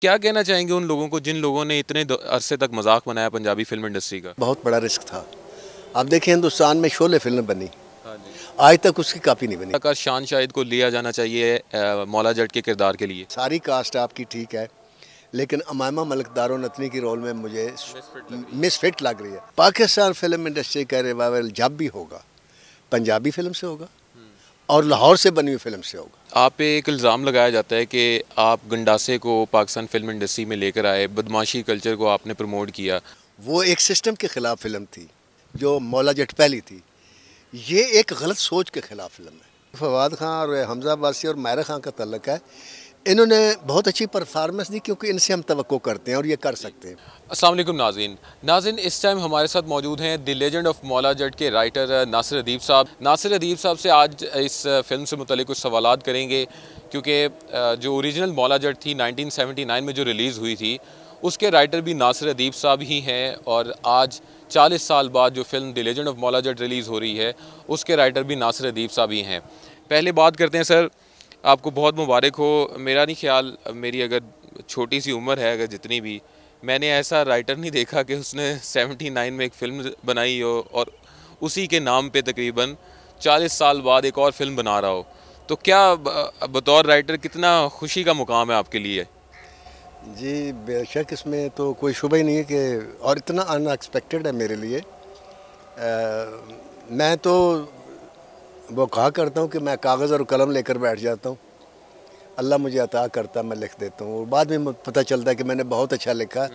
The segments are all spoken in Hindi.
क्या कहना चाहेंगे उन लोगों को जिन लोगों ने इतने अरसे तक मजाक बनाया पंजाबी फिल्म इंडस्ट्री का बहुत बड़ा रिस्क था आप देखें हिंदुस्तान में शोले फिल्म बनी हाँ आज तक उसकी कापी नहीं बनी अगर शान शाहिद को लिया जाना चाहिए मौला जट के किरदार के लिए सारी कास्ट आपकी ठीक है लेकिन अमामा मलकदारों नतनी की रोल में मुझे मिसफिट लग रही है पाकिस्तान फिल्म इंडस्ट्री का रिवाइवल जब भी होगा पंजाबी फिल्म से होगा हम्म। और लाहौर से बनी हुई फिल्म से होगा आप पे एक इल्ज़ाम लगाया जाता है कि आप गंडासे को पाकिस्तान फिल्म इंडस्ट्री में लेकर आए बदमाशी कल्चर को आपने प्रमोट किया वो एक सिस्टम के ख़िलाफ़ फिल्म थी जो मौला जट पहली थी ये एक गलत सोच के ख़िलाफ़ फिल्म है फवाद खां और हमजा बासी और मायरा खां का तल्लक है इन्होंने बहुत अच्छी परफार्मेंस दी क्योंकि इनसे हम तो करते हैं और ये कर सकते हैं असलम नाजीन नाजिन इस टाइम हमारे साथ मौजूद हैं द लेजेंड ऑफ मौला जट के राइटर नासिर अदीब साहब नासिर अदीब साहब से आज इस फिल्म से मुतल कुछ सवाल करेंगे क्योंकि जो ओरिजिनल मौला जट थी 1979 में जो रिलीज़ हुई थी उसके राइटर भी नासिर अदीब साहब ही हैं और आज 40 साल बाद जो फिल्म द लेजेंड ऑफ मौला जट रिलीज़ हो रही है उसके राइटर भी नासिर अदीब साहब ही हैं पहले बात करते हैं सर आपको बहुत मुबारक हो मेरा नहीं ख्याल मेरी अगर छोटी सी उम्र है अगर जितनी भी मैंने ऐसा राइटर नहीं देखा कि उसने 79 में एक फ़िल्म बनाई हो और उसी के नाम पे तकरीबन 40 साल बाद एक और फिल्म बना रहा हो तो क्या बतौर राइटर कितना खुशी का मुकाम है आपके लिए जी बेशक इसमें तो कोई शुभ ही नहीं है कि और इतना अनएक्सपेक्टेड है मेरे लिए आ, मैं तो वो कहा करता हूँ कि मैं कागज़ और कलम लेकर बैठ जाता हूँ अल्लाह मुझे अता करता मैं लिख देता हूँ और बाद में पता चलता है कि मैंने बहुत अच्छा लिखा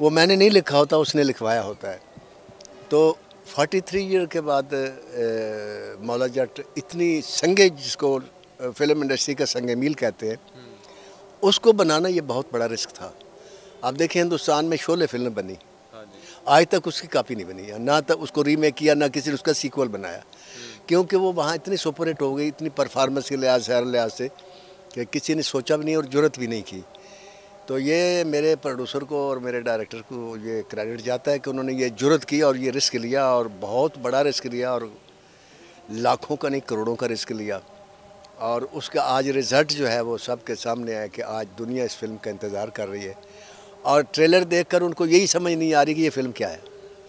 वो मैंने नहीं लिखा होता उसने लिखवाया होता है तो 43 ईयर के बाद मौला जट इतनी संगे जिसको फिल्म इंडस्ट्री का संगे मील कहते हैं उसको बनाना ये बहुत बड़ा रिस्क था आप देखें हिंदुस्तान में शोले फिल्म बनी हाँ आज तक उसकी कापी नहीं बनी है ना तो उसको रीमेक किया ना किसी ने उसका सीक्वल बनाया क्योंकि वो वहाँ इतनी सुपर हो गई इतनी परफार्मेंस के लिहाज से हर लिहाज से कि किसी ने सोचा भी नहीं और जरूरत भी नहीं की तो ये मेरे प्रोड्यूसर को और मेरे डायरेक्टर को ये क्रेडिट जाता है कि उन्होंने ये जरूरत की और ये रिस्क लिया और बहुत बड़ा रिस्क लिया और लाखों का नहीं करोड़ों का रिस्क लिया और उसका आज रिज़ल्ट जो है वो सब के सामने आया कि आज दुनिया इस फिल्म का इंतज़ार कर रही है और ट्रेलर देखकर उनको यही समझ नहीं आ रही कि ये फ़िल्म क्या है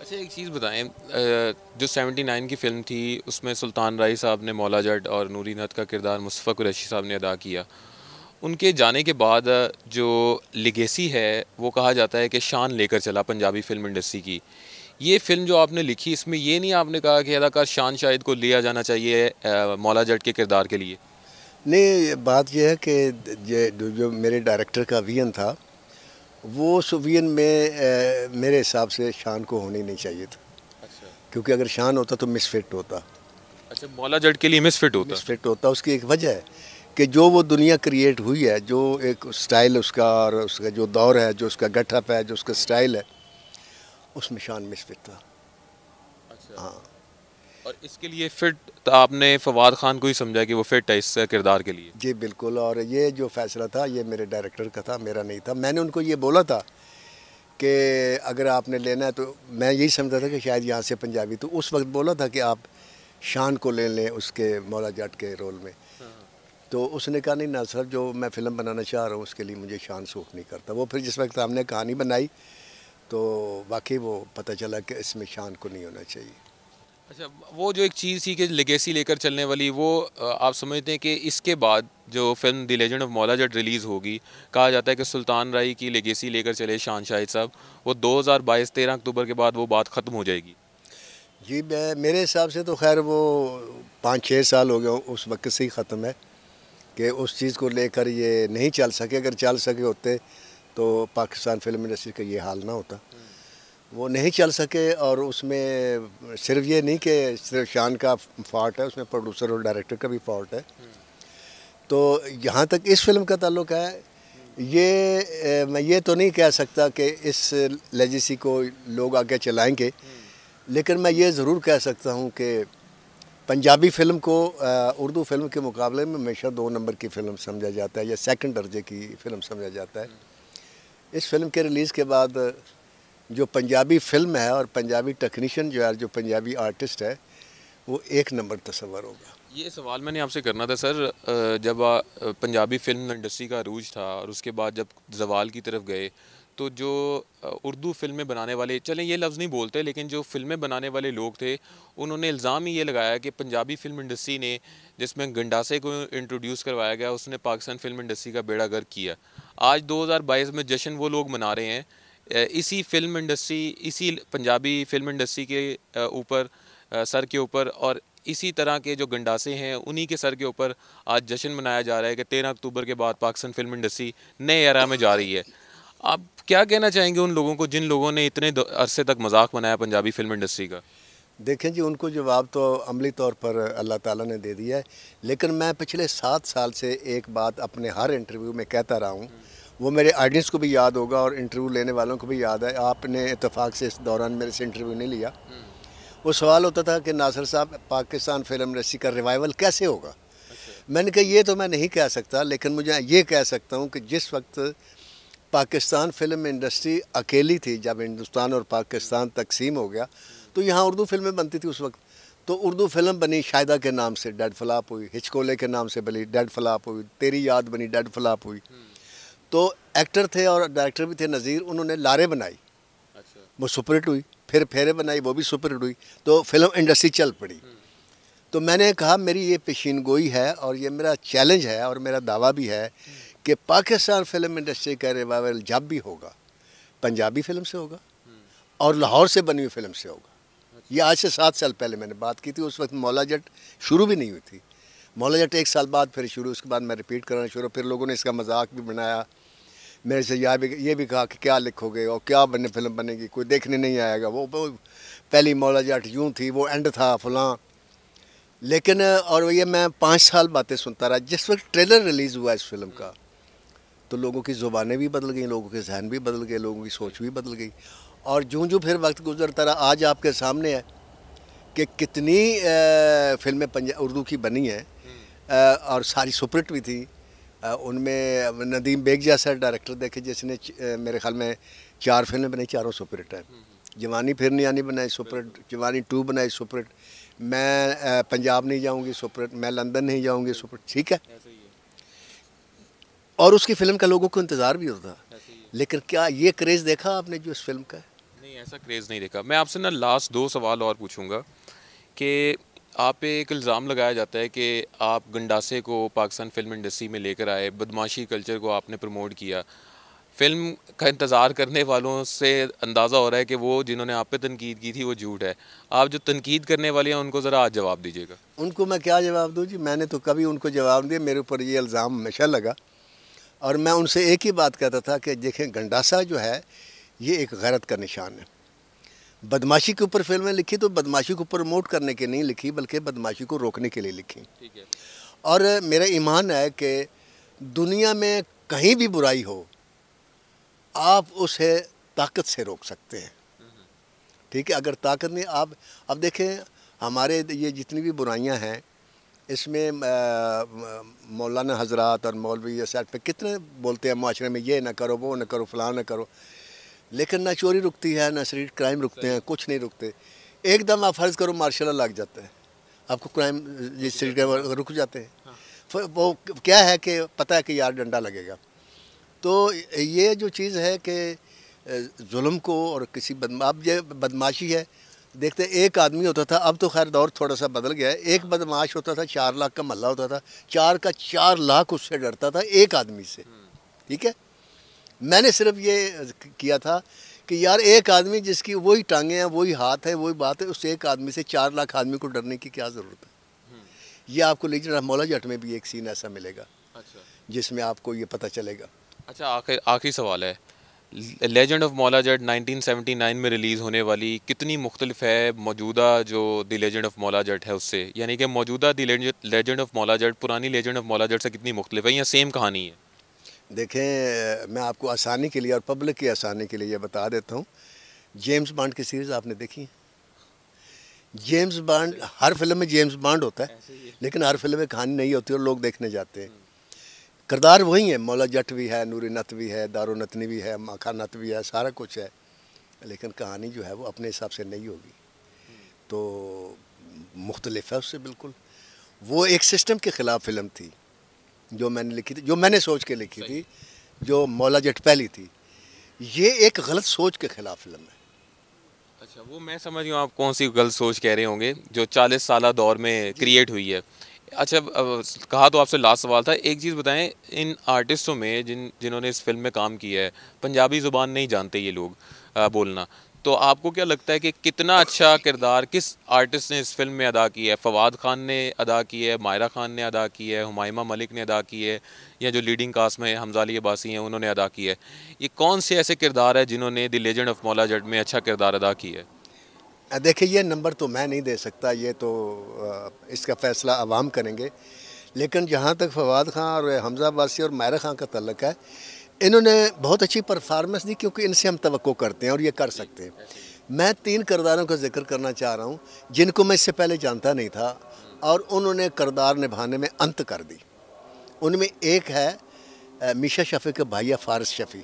अच्छा एक चीज़ बताएं जो 79 की फिल्म थी उसमें सुल्तान राय साहब ने मौला जट और नूरी नत का किरदार मुस्तफ़ा कुरैशी साहब ने अदा किया उनके जाने के बाद जो लिगेसी है वो कहा जाता है कि शान लेकर चला पंजाबी फिल्म इंडस्ट्री की ये फिल्म जो आपने लिखी इसमें ये नहीं आपने कहा कि अदाकार शान शाहिद को लिया जाना चाहिए मौला जट के किरदार के लिए नहीं बात यह है कि जो, मेरे डायरेक्टर का विजन था वो सुवियन में ए, मेरे हिसाब से शान को होनी नहीं चाहिए था अच्छा। क्योंकि अगर शान होता तो मिसफिट होता अच्छा मौला जड़ के लिए मिसफिट होता मिसफिट होता उसकी एक वजह है कि जो वो दुनिया क्रिएट हुई है जो एक स्टाइल उसका और उसका जो दौर है जो उसका गठअप है जो उसका स्टाइल है उसमें शान मिसफिट था अच्छा। हाँ और इसके लिए फिट तो आपने फवाद खान को ही समझा कि वो फिट है इस किरदार के लिए जी बिल्कुल और ये जो फैसला था ये मेरे डायरेक्टर का था मेरा नहीं था मैंने उनको ये बोला था कि अगर आपने लेना है तो मैं यही समझा था कि शायद यहाँ से पंजाबी तो उस वक्त बोला था कि आप शान को ले लें उसके मौला जाट के रोल में तो उसने कहा नहीं ना सर जो मैं फ़िल्म बनाना चाह रहा हूँ उसके लिए मुझे शान सूट नहीं करता वो फिर जिस वक्त हमने कहानी बनाई तो वाकई वो पता चला कि इसमें शान को नहीं होना चाहिए अच्छा वो जो एक चीज़ थी कि लेगेसी लेकर चलने वाली वो आप समझते हैं कि इसके बाद जो फिल्म द लेजेंड ऑफ मौला जट रिलीज़ होगी कहा जाता है कि सुल्तान राय की लेगेसी लेकर चले शान शाहिद साहब वो 2022 तेरह अक्टूबर के बाद वो बात ख़त्म हो जाएगी जी मेरे हिसाब से तो खैर वो पाँच छः साल हो गए उस वक्त से ही ख़त्म है कि उस चीज़ को लेकर ये नहीं चल सके अगर चल सके होते तो पाकिस्तान फिल्म इंडस्ट्री का ये हाल ना होता वो नहीं चल सके और उसमें सिर्फ ये नहीं कि सिर्फ शान का फॉल्ट है उसमें प्रोड्यूसर और डायरेक्टर का भी फॉल्ट है तो यहाँ तक इस फिल्म का ताल्लुक है ये मैं ये तो नहीं कह सकता कि इस लेजेसी को लोग आगे चलाएंगे लेकिन मैं ये ज़रूर कह सकता हूँ कि पंजाबी फिल्म को उर्दू फिल्म के मुकाबले में हमेशा दो नंबर की फ़िल्म समझा जाता है या सेकंड दर्जे की फ़िल्म समझा जाता है इस फिल्म के रिलीज़ के बाद जो पंजाबी फिल्म है और पंजाबी टेक्नीशियन जो है जो पंजाबी आर्टिस्ट है वो एक नंबर तस्वर होगा ये सवाल मैंने आपसे करना था सर जब पंजाबी फिल्म इंडस्ट्री का अरूज था और उसके बाद जब जवाल की तरफ गए तो जो उर्दू फिल्में बनाने वाले चलें ये लफ्ज़ नहीं बोलते लेकिन जो फिल्में बनाने वाले लोग थे उन्होंने इल्ज़ाम ही ये लगाया कि पंजाबी फिल्म इंडस्ट्री ने जिसमें गंडासे को इंट्रोड्यूस करवाया गया उसने पाकिस्तान फिल्म इंडस्ट्री का बेड़ा गर्क किया आज 2022 में जश्न वो लोग मना रहे हैं इसी फिल्म इंडस्ट्री इसी पंजाबी फिल्म इंडस्ट्री के ऊपर सर के ऊपर और इसी तरह के जो गंडासे हैं उन्हीं के सर के ऊपर आज जश्न मनाया जा रहा है कि तेरह अक्टूबर के बाद पाकिस्तान फिल्म इंडस्ट्री नए एरा में जा रही है आप क्या कहना चाहेंगे उन लोगों को जिन लोगों ने इतने अरसे तक मजाक बनाया पंजाबी फिल्म इंडस्ट्री का देखें जी उनको जवाब तो अमली तौर पर अल्लाह ताला ने दे दिया है लेकिन मैं पिछले सात साल से एक बात अपने हर इंटरव्यू में कहता रहा हूँ वो मेरे ऑडियंस को भी याद होगा और इंटरव्यू लेने वालों को भी याद है आपने इतफाक़ से इस दौरान मेरे से इंटरव्यू नहीं लिया वो सवाल होता था कि नासर साहब पाकिस्तान फिल्म इंडस्ट्री का रिवाइवल कैसे होगा अच्छा। मैंने कहा ये तो मैं नहीं कह सकता लेकिन मुझे ये कह सकता हूँ कि जिस वक्त पाकिस्तान फिल्म इंडस्ट्री अकेली थी जब हिंदुस्तान और पाकिस्तान तकसीम हो गया तो यहाँ उर्दू फिल्में बनती थी उस वक्त तो उर्दू फिल्म बनी शाहिदा के नाम से डेड फ्लाप हुई हिचकोले के नाम से बनी डेड फ्लाप हुई तेरी याद बनी डेड फ्लाप हुई तो एक्टर थे और डायरेक्टर भी थे नज़ीर उन्होंने लारे बनाई अच्छा। वो सुपरहिट हुई फिर फेरे बनाई वो भी सुपरहिट हुई तो फिल्म इंडस्ट्री चल पड़ी हम्म। तो मैंने कहा मेरी ये पेशीन गोई है और ये मेरा चैलेंज है और मेरा दावा भी है कि पाकिस्तान फिल्म इंडस्ट्री का रिवाइवल जब भी होगा पंजाबी फिल्म से होगा हम्म। और लाहौर से बनी हुई फिल्म से होगा अच्छा। ये आज से सात साल पहले मैंने बात की थी उस वक्त मौला जट शुरू भी नहीं हुई थी मौला जट एक साल बाद फिर शुरू उसके बाद मैं रिपीट करना शुरू फिर लोगों ने इसका मजाक भी बनाया मेरे से यह भी ये भी कहा कि क्या लिखोगे और क्या बने फिल्म बनेगी कोई देखने नहीं आएगा वो, पहली मौला जट यूँ थी वो एंड था फलां लेकिन और ये मैं पाँच साल बातें सुनता रहा जिस वक्त ट्रेलर रिलीज़ हुआ इस फिल्म का तो लोगों की ज़ुबानें भी बदल गई लोगों के जहन भी बदल गए लोगों की सोच भी बदल गई और जो जो फिर वक्त गुजरता रहा आज आपके सामने है कि कितनी फिल्में उर्दू की बनी हैं और सारी सुपरहिट भी थी उनमें नदीम बेग जैसा डायरेक्टर देखे जिसने मेरे ख्याल में चार फिल्में बनाई चारों सुपरहिट हैं जवानी फिर नियानी बनाई सुपरहिट जवानी टू बनाई सुपरहिट मैं पंजाब नहीं जाऊंगी सुपरहिट मैं लंदन नहीं जाऊंगी सुपरहिट ठीक है और उसकी फिल्म का लोगों को इंतज़ार भी होता लेकिन क्या ये क्रेज़ देखा आपने जो इस फिल्म का नहीं ऐसा क्रेज़ नहीं देखा मैं आपसे ना लास्ट दो सवाल और पूछूंगा कि आप पे एक इल्ज़ाम लगाया जाता है कि आप गंडासे को पाकिस्तान फिल्म इंडस्ट्री में लेकर आए बदमाशी कल्चर को आपने प्रमोट किया फिल्म का इंतज़ार करने वालों से अंदाज़ा हो रहा है कि वो जिन्होंने आप पे तनकीद की थी वो झूठ है आप जो तनकीद करने वाले हैं उनको ज़रा आज जवाब दीजिएगा उनको मैं क्या जवाब दूँ जी मैंने तो कभी उनको जवाब दिया मेरे ऊपर ये इल्ज़ाम हमेशा लगा और मैं उनसे एक ही बात कहता था कि देखें गंडासा जो है ये एक गैरत का निशान है बदमाशी के ऊपर फिल्में लिखी तो बदमाशी को प्रमोट करने के नहीं लिखी बल्कि बदमाशी को रोकने के लिए लिखी और मेरा ईमान है कि दुनिया में कहीं भी बुराई हो आप उसे ताकत से रोक सकते हैं ठीक है अगर ताकत नहीं आप अब देखें हमारे ये जितनी भी बुराइयां हैं इसमें मौलाना हजरात और मौलवी ये सैट पे कितने बोलते हैं माशरे में ये ना करो वो ना करो फलाँ ना करो लेकिन ना चोरी रुकती है ना शरीर क्राइम रुकते हैं कुछ नहीं रुकते एकदम आप फर्ज करो मार्शल लग जाते हैं आपको क्राइम शरीर क्राइम रुक जाते हैं हाँ। वो क्या है कि पता है कि यार डंडा लगेगा तो ये जो चीज़ है कि जुल्म को और किसी बदमा अब ये बदमाशी है देखते एक आदमी होता था अब तो खैर दौर थोड़ा सा बदल गया है एक हाँ। बदमाश होता था चार लाख का मल्ला होता था चार का चार लाख उससे डरता था एक आदमी से हाँ। ठीक है मैंने सिर्फ ये किया था कि यार एक आदमी जिसकी वही टांगे हैं वही हाथ है वही बात है उस एक आदमी से चार लाख आदमी को डरने की क्या ज़रूरत है हम्म। ये आपको लेकिन मौला जट में भी एक सीन ऐसा मिलेगा अच्छा। जिसमें आपको ये पता चलेगा अच्छा आखिर आखिरी सवाल है लेजेंड ऑफ मौला जट 1979 में रिलीज़ होने वाली कितनी मुख्तलिफ है मौजूदा जो द लेजेंड ऑफ मौला जट है उससे यानी कि मौजूदा द लेजेंड ऑफ मौला जट पुरानी लेजेंड ऑफ मौला जट से कितनी मुख्तलिफ है या सेम कहानी है देखें मैं आपको आसानी के लिए और पब्लिक की आसानी के लिए ये बता देता हूँ जेम्स बांड की सीरीज़ आपने देखी है जेम्स बांड हर फिल्म में जेम्स बांड होता है लेकिन हर फिल्म में कहानी नहीं होती और लोग देखने जाते हैं किरदार वही है मौला जट भी है नूरी नत भी है दारो नतनी भी है माखा नत भी है सारा कुछ है लेकिन कहानी जो है वो अपने हिसाब से नहीं होगी तो मुख्तलिफ है उससे बिल्कुल वो एक सिस्टम के ख़िलाफ़ फिल्म थी जो मैंने लिखी थी जो मैंने सोच के लिखी थी जो मौला जटपैली थी ये एक गलत सोच के खिलाफ फिल्म है अच्छा वो मैं समझ हूँ आप कौन सी गलत सोच कह रहे होंगे जो चालीस साल दौर में क्रिएट हुई है अच्छा कहा तो आपसे लास्ट सवाल था एक चीज़ बताएं इन आर्टिस्टों में जिन जिन्होंने इस फिल्म में काम किया है पंजाबी ज़ुबान नहीं जानते ये लोग आ, बोलना तो आपको क्या लगता है कि कितना अच्छा किरदार किस आर्टिस्ट ने इस फिल्म में अदा किया है फवाद खान ने अदा किया है मायरा खान ने अदा किया है हुमायमा मलिक ने अदा किया है या जो लीडिंग कास्ट में हमजाली अबासी हैं उन्होंने अदा किया है ये कौन से ऐसे किरदार है जिन्होंने द लेजेंड ऑफ मौला जट में अच्छा किरदार अदा किया है देखिए ये नंबर तो मैं नहीं दे सकता ये तो इसका फ़ैसला आवाम करेंगे लेकिन जहाँ तक फवाद खां और हमजा बासी और मायरा खां का तल्लक है इन्होंने बहुत अच्छी परफार्मेंस दी क्योंकि इनसे हम तो करते हैं और ये कर सकते हैं मैं तीन करदारों का जिक्र करना चाह रहा हूँ जिनको मैं इससे पहले जानता नहीं था और उन्होंने करदार निभाने में अंत कर दी उनमें एक है मीशा शफ़ी के भाइया फारस शफ़ी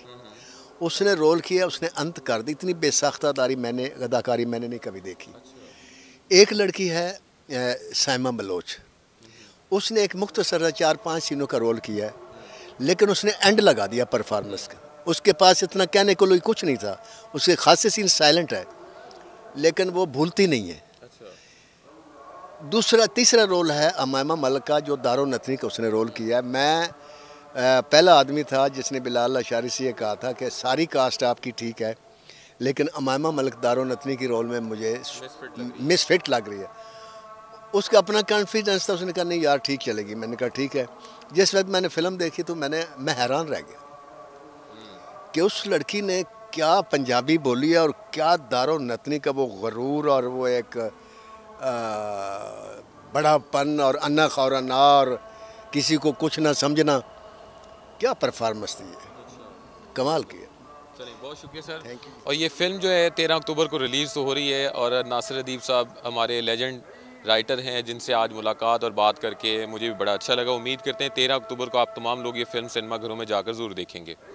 उसने रोल किया उसने अंत कर दी इतनी बेसाख्तादारी मैंने अदाकारी मैंने नहीं कभी देखी एक लड़की है सैमा बलोच उसने एक मुख्तसर चार पाँच सीनों का रोल किया है लेकिन उसने एंड लगा दिया परफॉर्मेंस का उसके पास इतना कहने को कुछ नहीं था उसके खासे सीन साइलेंट है लेकिन वो भूलती नहीं है अच्छा। दूसरा तीसरा रोल है अमामा मलक का जो दारो नथनी का उसने रोल किया है मैं आ, पहला आदमी था जिसने बिलाल अशारी से कहा था कि सारी कास्ट आपकी ठीक है लेकिन अमामा मलक दारो नथनी की रोल में मुझे मिसफिट लग रही है उसका अपना कॉन्फिडेंस था उसने कहा नहीं यार ठीक चलेगी मैंने कहा ठीक है जिस वक्त मैंने फिल्म देखी तो मैंने मैं हैरान रह गया कि उस लड़की ने क्या पंजाबी बोली है और क्या दारो नतनी का वो गरूर और वो एक बड़ा बड़ापन और अन्ना खौराना और किसी को कुछ ना समझना क्या परफॉर्मेंस थी है अच्छा। कमाल की है चलिए बहुत शुक्रिया सर और ये फिल्म जो है तेरह अक्टूबर को रिलीज़ तो हो रही है और नासिर अदीब साहब हमारे लेजेंड राइटर हैं जिनसे आज मुलाकात और बात करके मुझे भी बड़ा अच्छा लगा उम्मीद करते हैं तेरह अक्टूबर को आप तमाम लोग ये फिल्म सिनेमाघरों में जाकर ज़रूर देखेंगे